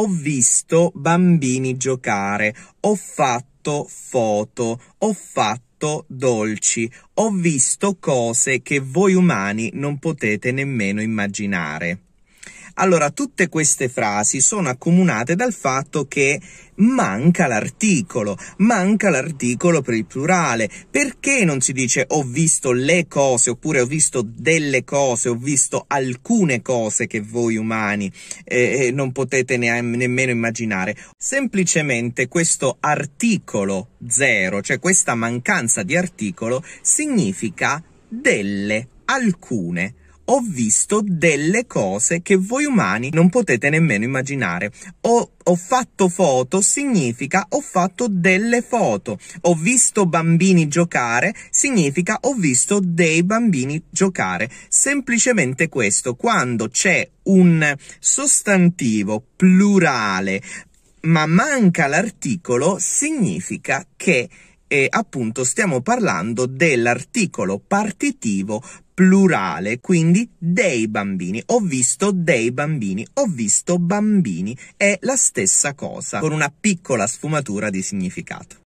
Ho visto bambini giocare, ho fatto foto, ho fatto dolci, ho visto cose che voi umani non potete nemmeno immaginare. Allora, tutte queste frasi sono accomunate dal fatto che manca l'articolo, manca l'articolo per il plurale. Perché non si dice ho visto le cose oppure ho visto delle cose, ho visto alcune cose che voi umani eh, eh non potete ne- nemmeno immaginare? Semplicemente questo articolo zero, cioè questa mancanza di articolo, significa delle alcune ho visto delle cose che voi umani non potete nemmeno immaginare. Ho, ho fatto foto significa ho fatto delle foto. Ho visto bambini giocare significa ho visto dei bambini giocare. Semplicemente questo, quando c'è un sostantivo plurale ma manca l'articolo, significa che e appunto stiamo parlando dell'articolo partitivo plurale, quindi dei bambini. Ho visto dei bambini, ho visto bambini. È la stessa cosa, con una piccola sfumatura di significato.